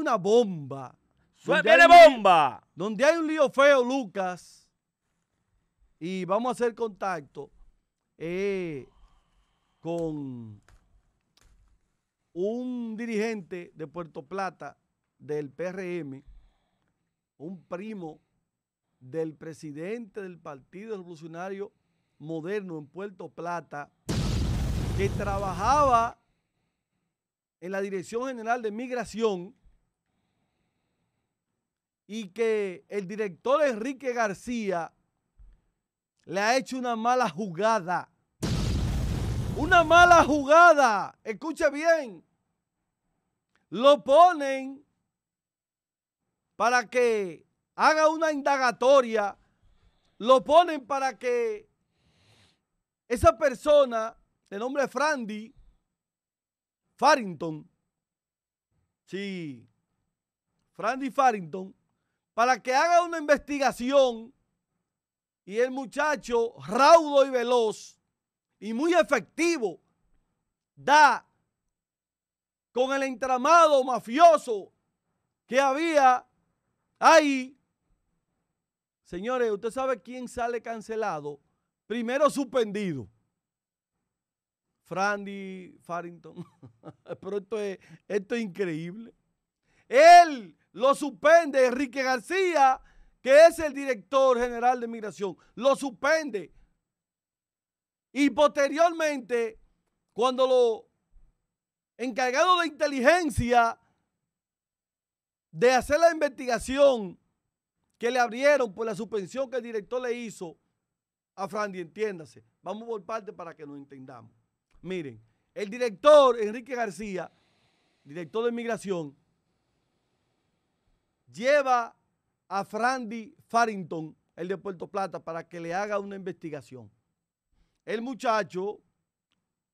una bomba. ¡Viene bomba! Donde hay un lío feo, Lucas, y vamos a hacer contacto eh, con un dirigente de Puerto Plata del PRM, un primo del presidente del Partido Revolucionario Moderno en Puerto Plata, que trabajaba en la Dirección General de Migración y que el director Enrique García le ha hecho una mala jugada. Una mala jugada. Escuche bien. Lo ponen para que haga una indagatoria. Lo ponen para que esa persona de nombre Frandy Farrington, sí, Frandy Farrington, para que haga una investigación y el muchacho raudo y veloz y muy efectivo da con el entramado mafioso que había ahí. Señores, usted sabe quién sale cancelado. Primero suspendido. Frandy Farrington. Pero esto es, esto es increíble. Él lo suspende Enrique García, que es el director general de migración. Lo suspende. Y posteriormente, cuando lo encargado de inteligencia de hacer la investigación que le abrieron por la suspensión que el director le hizo a Frandi, entiéndase. Vamos por parte para que nos entendamos. Miren, el director Enrique García, director de migración, lleva a Frandy Farrington, el de Puerto Plata, para que le haga una investigación. El muchacho,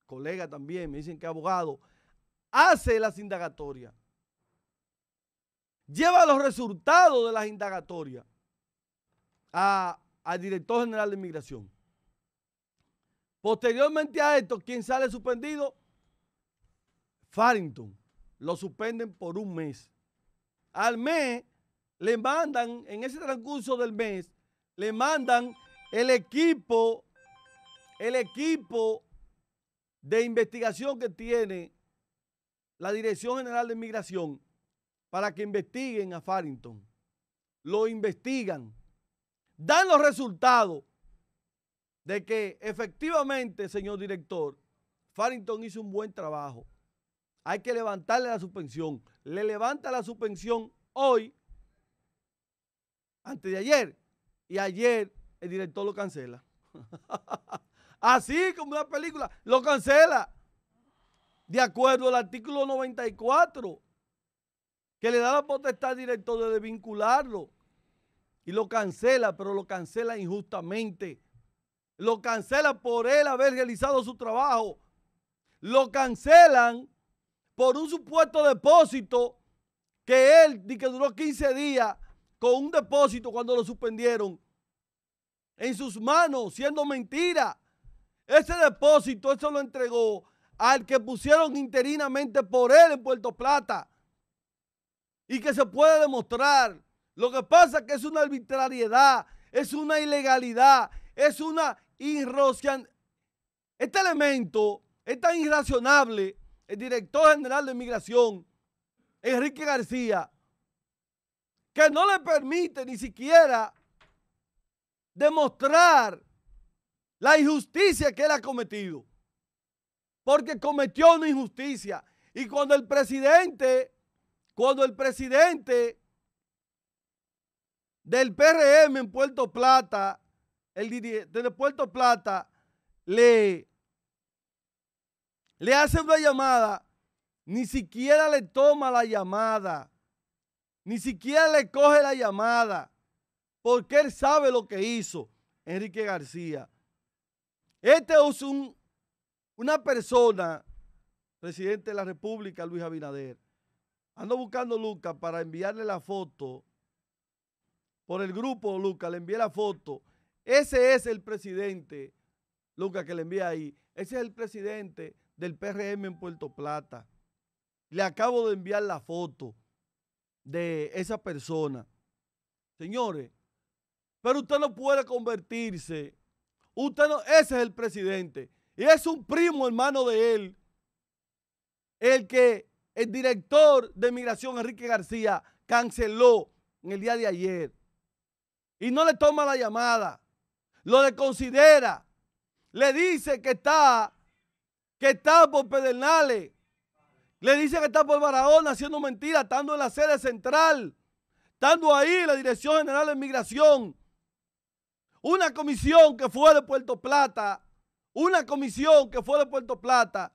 colega también, me dicen que abogado, hace las indagatorias. Lleva los resultados de las indagatorias al director general de inmigración. Posteriormente a esto, ¿quién sale suspendido? Farrington. Lo suspenden por un mes al mes le mandan, en ese transcurso del mes, le mandan el equipo, el equipo de investigación que tiene la Dirección General de Inmigración para que investiguen a Farrington. Lo investigan. Dan los resultados de que efectivamente, señor director, Farrington hizo un buen trabajo hay que levantarle la suspensión. Le levanta la suspensión hoy, antes de ayer, y ayer el director lo cancela. Así como una película, lo cancela. De acuerdo al artículo 94, que le da la potestad al director de desvincularlo. Y lo cancela, pero lo cancela injustamente. Lo cancela por él haber realizado su trabajo. Lo cancelan por un supuesto depósito que él que duró 15 días con un depósito cuando lo suspendieron en sus manos, siendo mentira. Ese depósito, eso lo entregó al que pusieron interinamente por él en Puerto Plata y que se puede demostrar. Lo que pasa es que es una arbitrariedad, es una ilegalidad, es una irracionalidad. Este elemento es tan irracionable el director general de inmigración, Enrique García, que no le permite ni siquiera demostrar la injusticia que él ha cometido, porque cometió una injusticia. Y cuando el presidente, cuando el presidente del PRM en Puerto Plata, el de Puerto Plata, le le hace una llamada, ni siquiera le toma la llamada, ni siquiera le coge la llamada, porque él sabe lo que hizo Enrique García. Este es una persona, presidente de la República, Luis Abinader. Ando buscando Lucas para enviarle la foto por el grupo, Lucas, le envié la foto. Ese es el presidente, Lucas, que le envía ahí ese es el presidente del PRM en Puerto Plata. Le acabo de enviar la foto de esa persona. Señores, pero usted no puede convertirse. Usted no, ese es el presidente. Y es un primo hermano de él. El que el director de migración, Enrique García, canceló en el día de ayer. Y no le toma la llamada. Lo desconsidera le dice que está, que está por Pedernales, le dice que está por Barahona haciendo mentiras, estando en la sede central, estando ahí la Dirección General de Migración. Una comisión que fue de Puerto Plata, una comisión que fue de Puerto Plata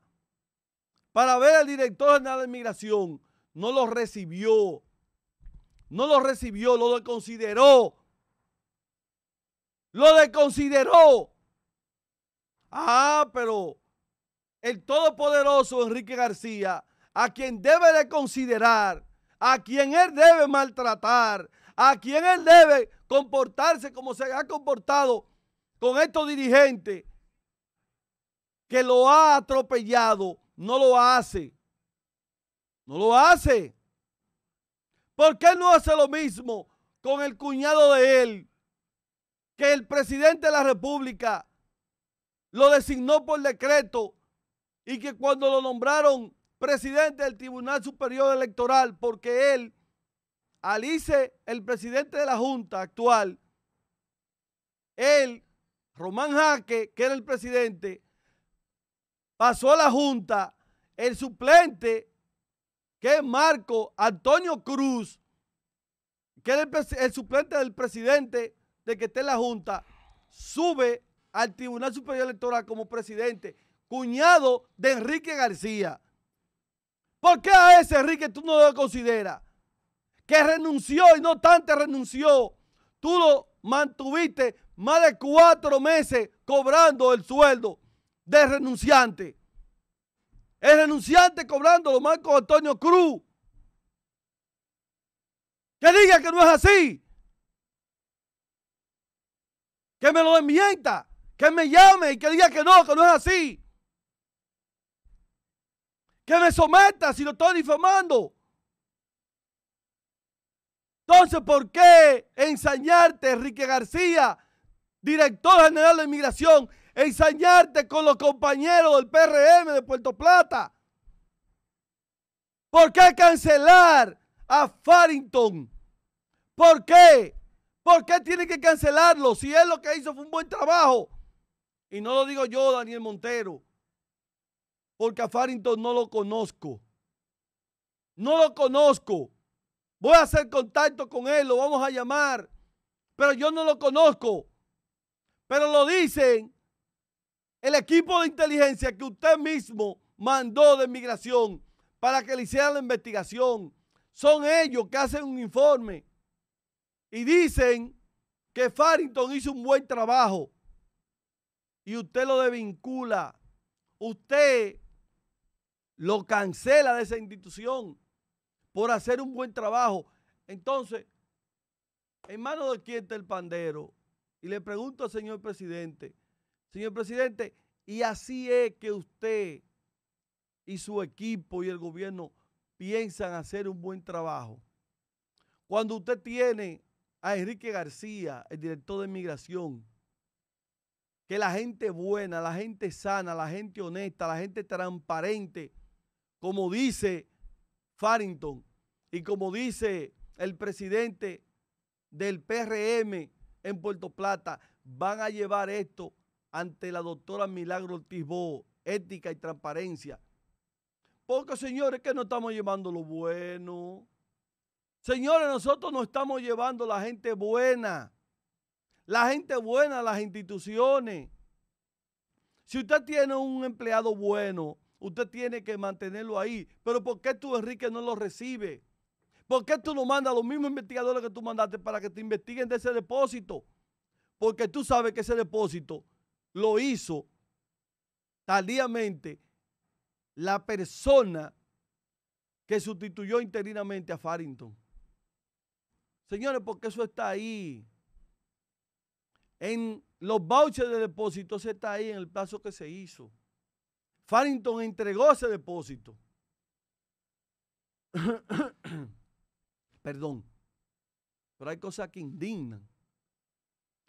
para ver al director general de migración, no lo recibió. No lo recibió, lo desconsideró. Lo desconsideró. Ah, pero el todopoderoso Enrique García, a quien debe de considerar, a quien él debe maltratar, a quien él debe comportarse como se ha comportado con estos dirigentes que lo ha atropellado, no lo hace. No lo hace. ¿Por qué no hace lo mismo con el cuñado de él? Que el presidente de la República lo designó por decreto y que cuando lo nombraron presidente del Tribunal Superior Electoral, porque él, Alice, el presidente de la Junta actual, él, Román Jaque, que era el presidente, pasó a la Junta, el suplente, que es Marco Antonio Cruz, que era el, suplente del presidente de que esté en la Junta, sube al Tribunal Superior Electoral como presidente, cuñado de Enrique García. ¿Por qué a ese Enrique tú no lo consideras? Que renunció y no tanto renunció. Tú lo mantuviste más de cuatro meses cobrando el sueldo de renunciante. El renunciante cobrando lo Marco Antonio Cruz. Que diga que no es así. Que me lo enmienta. Que me llame y que diga que no, que no es así. Que me someta si lo estoy difamando. Entonces, ¿por qué ensañarte, Enrique García, director general de inmigración, ensañarte con los compañeros del PRM de Puerto Plata? ¿Por qué cancelar a Farrington? ¿Por qué? ¿Por qué tiene que cancelarlo si él lo que hizo fue un buen trabajo? Y no lo digo yo, Daniel Montero, porque a Farrington no lo conozco. No lo conozco. Voy a hacer contacto con él, lo vamos a llamar, pero yo no lo conozco. Pero lo dicen el equipo de inteligencia que usted mismo mandó de migración para que le hicieran la investigación. Son ellos que hacen un informe y dicen que Farrington hizo un buen trabajo y usted lo desvincula, usted lo cancela de esa institución por hacer un buen trabajo. Entonces, en mano de quién está el pandero. Y le pregunto al señor presidente, señor presidente, y así es que usted y su equipo y el gobierno piensan hacer un buen trabajo. Cuando usted tiene a Enrique García, el director de migración, que la gente buena, la gente sana, la gente honesta, la gente transparente, como dice Farrington y como dice el presidente del PRM en Puerto Plata, van a llevar esto ante la doctora Milagro Ortiz ética y transparencia. Porque señores, que no estamos llevando lo bueno. Señores, nosotros no estamos llevando la gente buena la gente buena, las instituciones. Si usted tiene un empleado bueno, usted tiene que mantenerlo ahí. Pero ¿por qué tú, Enrique, no lo recibe? ¿Por qué tú no mandas a los mismos investigadores que tú mandaste para que te investiguen de ese depósito? Porque tú sabes que ese depósito lo hizo tardíamente la persona que sustituyó interinamente a Farrington. Señores, porque eso está ahí. En los vouchers de depósito se está ahí en el plazo que se hizo. Farrington entregó ese depósito. Perdón. Pero hay cosas que indignan.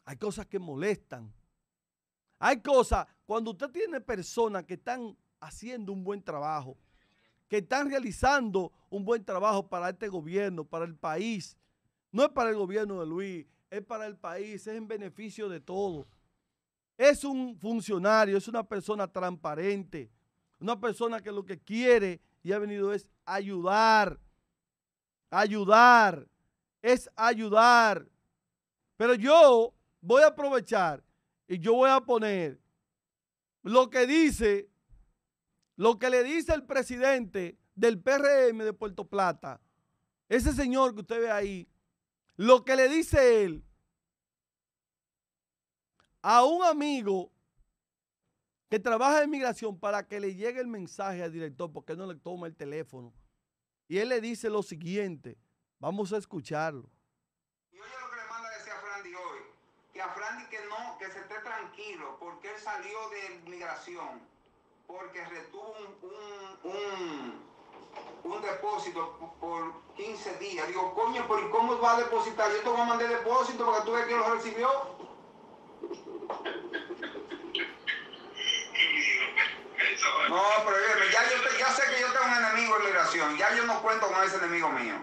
Hay cosas que molestan. Hay cosas, cuando usted tiene personas que están haciendo un buen trabajo, que están realizando un buen trabajo para este gobierno, para el país, no es para el gobierno de Luis, es para el país, es en beneficio de todos. Es un funcionario, es una persona transparente, una persona que lo que quiere y ha venido es ayudar, ayudar, es ayudar. Pero yo voy a aprovechar y yo voy a poner lo que dice, lo que le dice el presidente del PRM de Puerto Plata, ese señor que usted ve ahí, lo que le dice él a un amigo que trabaja en migración para que le llegue el mensaje al director porque no le toma el teléfono. Y él le dice lo siguiente, vamos a escucharlo. Y oye lo que le manda a decir a Frandi hoy, que a Frandi que no, que se esté tranquilo porque él salió de migración, porque retuvo un un depósito por 15 días. Digo, coño, pero ¿cómo va a depositar? Yo te voy a mandar depósito para que tú veas quién lo recibió. No, pero ya yo, ya sé que yo tengo un enemigo en la ya yo no cuento con ese enemigo mío.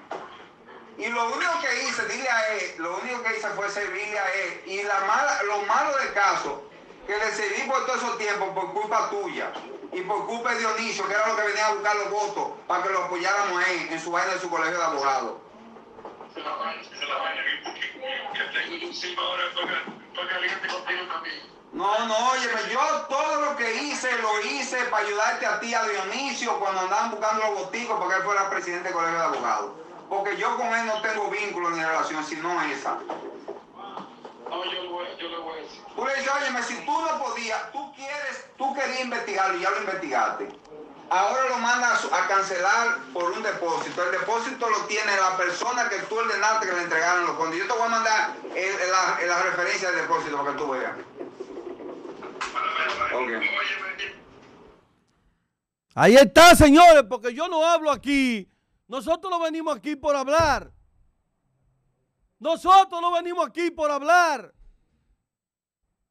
Y lo único que hice, dile a él, lo único que hice fue servirle a él. Y la lo malo del caso que le por todo esos tiempos por culpa tuya y por culpa de Dionisio, que era lo que venía a buscar los votos para que lo apoyáramos él, en su vaina de su colegio de abogados. No, no, oye, yo todo lo que hice lo hice para ayudarte a ti, a Dionisio, cuando andaban buscando los boticos para que él fuera presidente del colegio de abogados. Porque yo con él no tengo vínculo ni relación, sino esa si tú no podías, tú quieres, tú querías investigarlo y ya lo investigaste. Ahora lo mandas a cancelar por un depósito. El depósito lo tiene la persona que tú ordenaste que le entregaron los fondos. Yo te voy a mandar la, referencia del depósito para que tú veas. Ahí está, señores, porque yo no hablo aquí. Nosotros no venimos aquí por hablar. Nosotros no venimos aquí por hablar.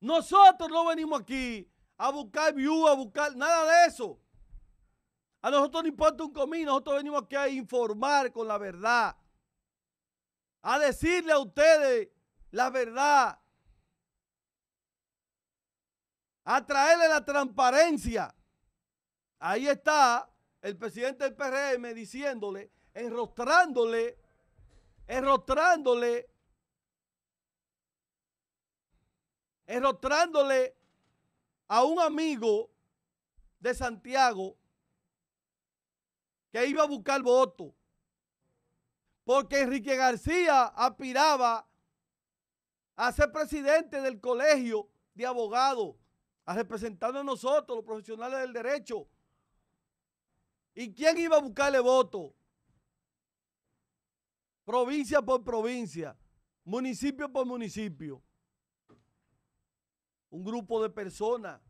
Nosotros no venimos aquí a buscar view, a buscar nada de eso. A nosotros no importa un comino, nosotros venimos aquí a informar con la verdad. A decirle a ustedes la verdad. A traerle la transparencia. Ahí está el presidente del PRM diciéndole, enrostrándole, enrostrándole enrostrándole a un amigo de Santiago que iba a buscar voto. Porque Enrique García aspiraba a ser presidente del colegio de abogados, a representarnos a nosotros, los profesionales del derecho. ¿Y quién iba a buscarle voto? Provincia por provincia, municipio por municipio un grupo de personas,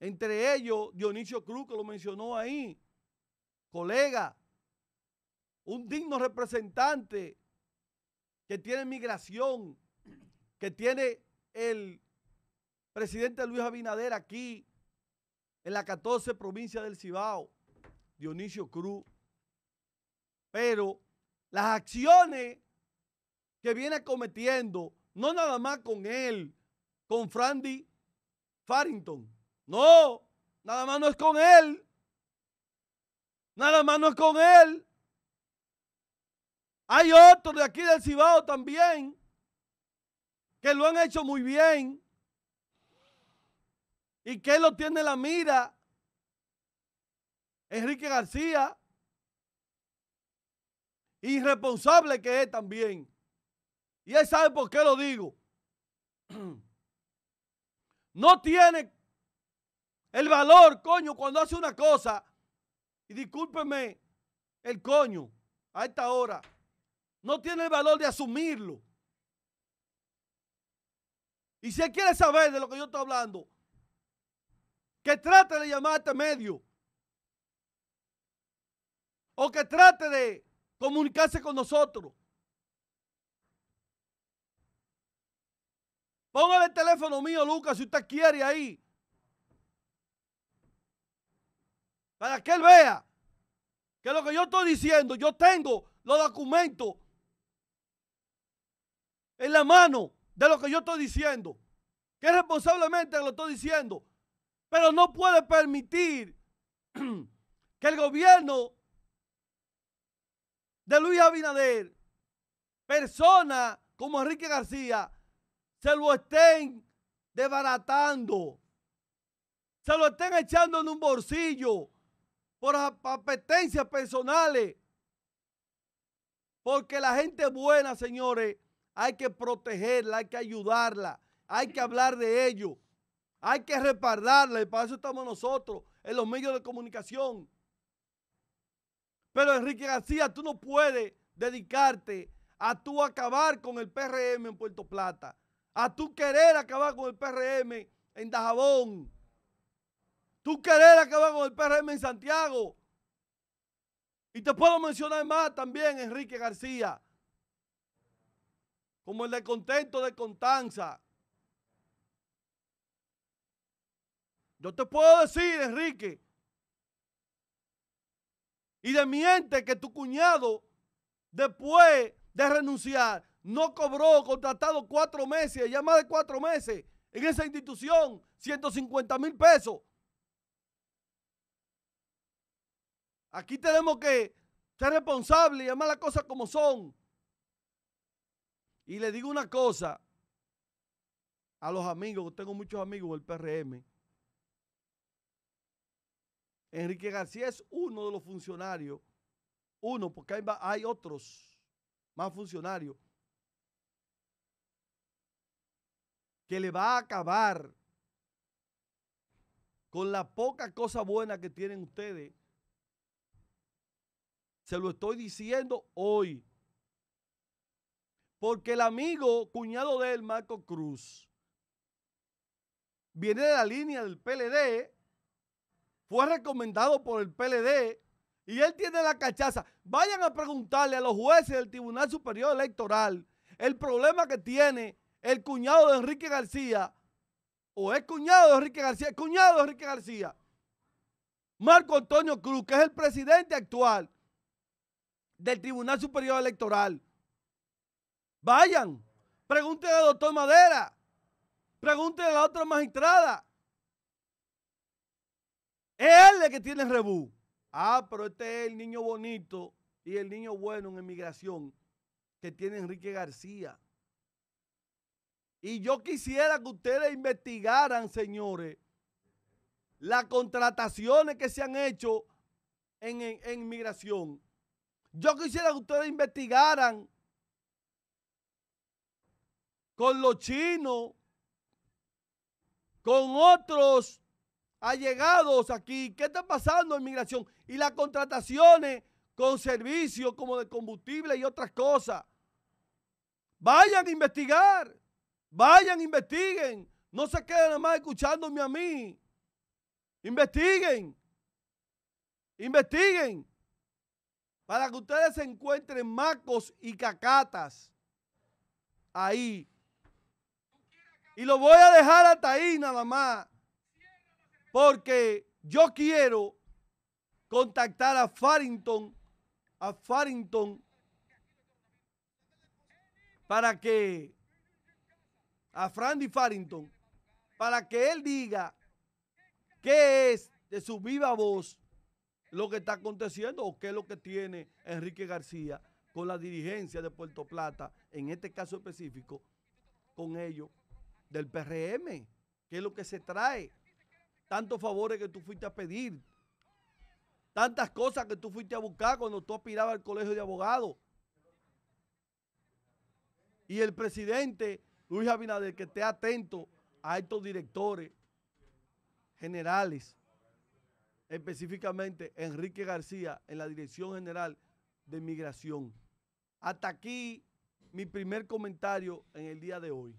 entre ellos Dionisio Cruz, que lo mencionó ahí, colega, un digno representante que tiene migración, que tiene el presidente Luis Abinader aquí en la 14 provincia del Cibao, Dionisio Cruz. Pero las acciones que viene cometiendo, no nada más con él, con Frandy Farrington. No, nada más no es con él. Nada más no es con él. Hay otros de aquí del Cibao también que lo han hecho muy bien y que lo tiene la mira. Enrique García, irresponsable que es también. Y él sabe por qué lo digo. no tiene el valor, coño, cuando hace una cosa, y discúlpeme el coño a esta hora, no tiene el valor de asumirlo. Y si él quiere saber de lo que yo estoy hablando, que trate de llamar a este medio. O que trate de comunicarse con nosotros. Póngale el teléfono mío, Lucas, si usted quiere ahí. Para que él vea que lo que yo estoy diciendo, yo tengo los documentos en la mano de lo que yo estoy diciendo. Que responsablemente lo estoy diciendo. Pero no puede permitir que el gobierno de Luis Abinader, persona como Enrique García, se lo estén desbaratando, se lo estén echando en un bolsillo por apetencias personales. Porque la gente buena, señores, hay que protegerla, hay que ayudarla, hay que hablar de ello, hay que respaldarla y para eso estamos nosotros en los medios de comunicación. Pero Enrique García, tú no puedes dedicarte a tú acabar con el PRM en Puerto Plata a tu querer acabar con el PRM en Dajabón, tú querer acabar con el PRM en Santiago. Y te puedo mencionar más también, Enrique García, como el descontento de Contanza. Yo te puedo decir, Enrique, y de miente que tu cuñado, después de renunciar, no cobró, contratado cuatro meses, ya más de cuatro meses en esa institución, 150 mil pesos. Aquí tenemos que ser responsables y llamar las cosas como son. Y le digo una cosa a los amigos, tengo muchos amigos del PRM. Enrique García es uno de los funcionarios, uno, porque hay, hay otros más funcionarios que le va a acabar con la poca cosa buena que tienen ustedes. Se lo estoy diciendo hoy. Porque el amigo cuñado de él, Marco Cruz, viene de la línea del PLD, fue recomendado por el PLD y él tiene la cachaza. Vayan a preguntarle a los jueces del Tribunal Superior Electoral el problema que tiene el cuñado de Enrique García, o es cuñado de Enrique García, el cuñado de Enrique García, Marco Antonio Cruz, que es el presidente actual del Tribunal Superior Electoral. Vayan, pregúntenle al doctor Madera, pregúntenle a la otra magistrada. Es él el que tiene el rebú. Ah, pero este es el niño bonito y el niño bueno en emigración que tiene Enrique García. Y yo quisiera que ustedes investigaran, señores, las contrataciones que se han hecho en, en, migración. Yo quisiera que ustedes investigaran con los chinos, con otros allegados aquí. ¿Qué está pasando en migración? Y las contrataciones con servicios como de combustible y otras cosas. Vayan a investigar. Vayan, investiguen. No se queden nada más escuchándome a mí. Investiguen. Investiguen. Para que ustedes se encuentren macos y cacatas ahí. Y lo voy a dejar hasta ahí nada más. Porque yo quiero contactar a Farrington, a Farrington, para que a Franny Farrington para que él diga qué es de su viva voz lo que está aconteciendo o qué es lo que tiene Enrique García con la dirigencia de Puerto Plata, en este caso específico, con ellos del PRM, qué es lo que se trae, tantos favores que tú fuiste a pedir, tantas cosas que tú fuiste a buscar cuando tú aspirabas al colegio de abogados. Y el presidente Luis Abinader que esté atento a estos directores generales, específicamente Enrique García en la Dirección General de Migración. Hasta aquí mi primer comentario en el día de hoy.